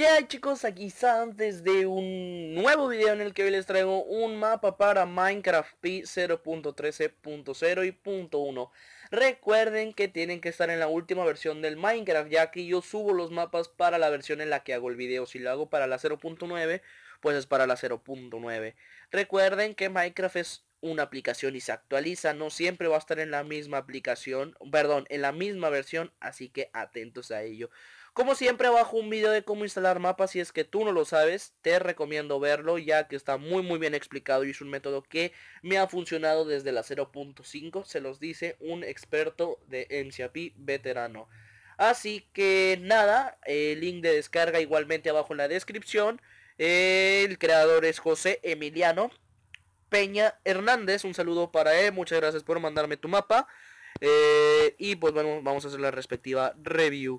¿Qué chicos? Aquí antes de un nuevo video en el que hoy les traigo un mapa para Minecraft P 0.13.0 y .1 Recuerden que tienen que estar en la última versión del Minecraft ya que yo subo los mapas para la versión en la que hago el video Si lo hago para la 0.9 pues es para la 0.9 Recuerden que Minecraft es una aplicación y se actualiza, no siempre va a estar en la misma aplicación, perdón, en la misma versión, así que atentos a ello. Como siempre abajo un video de cómo instalar mapas si es que tú no lo sabes, te recomiendo verlo ya que está muy muy bien explicado y es un método que me ha funcionado desde la 0.5, se los dice un experto de MCAP veterano. Así que nada, el link de descarga igualmente abajo en la descripción. El creador es José Emiliano Peña Hernández. Un saludo para él. Muchas gracias por mandarme tu mapa. Eh, y pues bueno, vamos a hacer la respectiva review.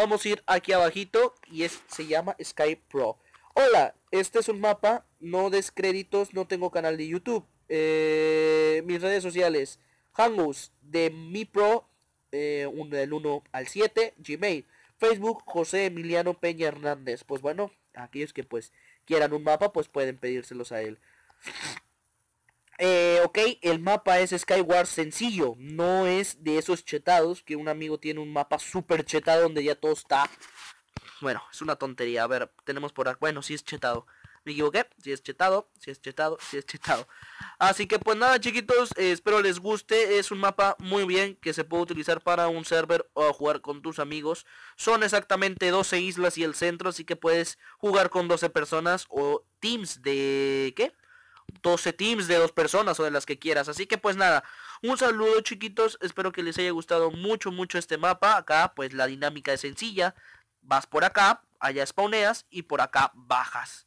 Vamos a ir aquí abajito y es, se llama Skype Pro. Hola, este es un mapa, no des créditos, no tengo canal de YouTube. Eh, mis redes sociales, Hangouts de Mi Pro, eh, del 1 al 7, Gmail. Facebook, José Emiliano Peña Hernández. Pues bueno, aquellos que pues quieran un mapa, pues pueden pedírselos a él. Eh, ok, el mapa es Skyward sencillo, no es de esos chetados que un amigo tiene un mapa super chetado donde ya todo está... Bueno, es una tontería, a ver, tenemos por acá... Bueno, sí es chetado, me equivoqué, si es chetado, si es chetado, si es chetado. Así que pues nada chiquitos, eh, espero les guste, es un mapa muy bien que se puede utilizar para un server o jugar con tus amigos. Son exactamente 12 islas y el centro, así que puedes jugar con 12 personas o teams de... ¿qué? 12 teams de dos personas o de las que quieras. Así que pues nada, un saludo chiquitos, espero que les haya gustado mucho, mucho este mapa. Acá pues la dinámica es sencilla, vas por acá, allá spawneas y por acá bajas.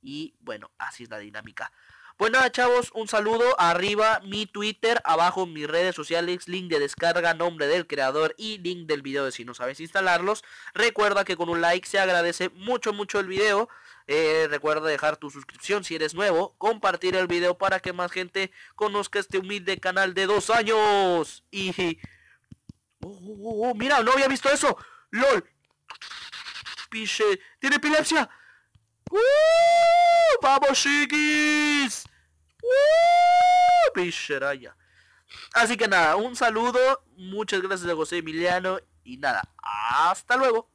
Y bueno, así es la dinámica. Pues nada chavos, un saludo, arriba mi Twitter, abajo mis redes sociales, link de descarga, nombre del creador y link del video de si no sabes instalarlos. Recuerda que con un like se agradece mucho mucho el video. Eh, recuerda dejar tu suscripción si eres nuevo, compartir el video para que más gente conozca este humilde canal de dos años. Y... Oh, oh, oh, mira, no había visto eso. LOL. Piche. Tiene epilepsia. ¡Uh! ¡Vamos, chiquis! ¡Uh! raya. Así que nada, un saludo. Muchas gracias a José Emiliano. Y nada, hasta luego.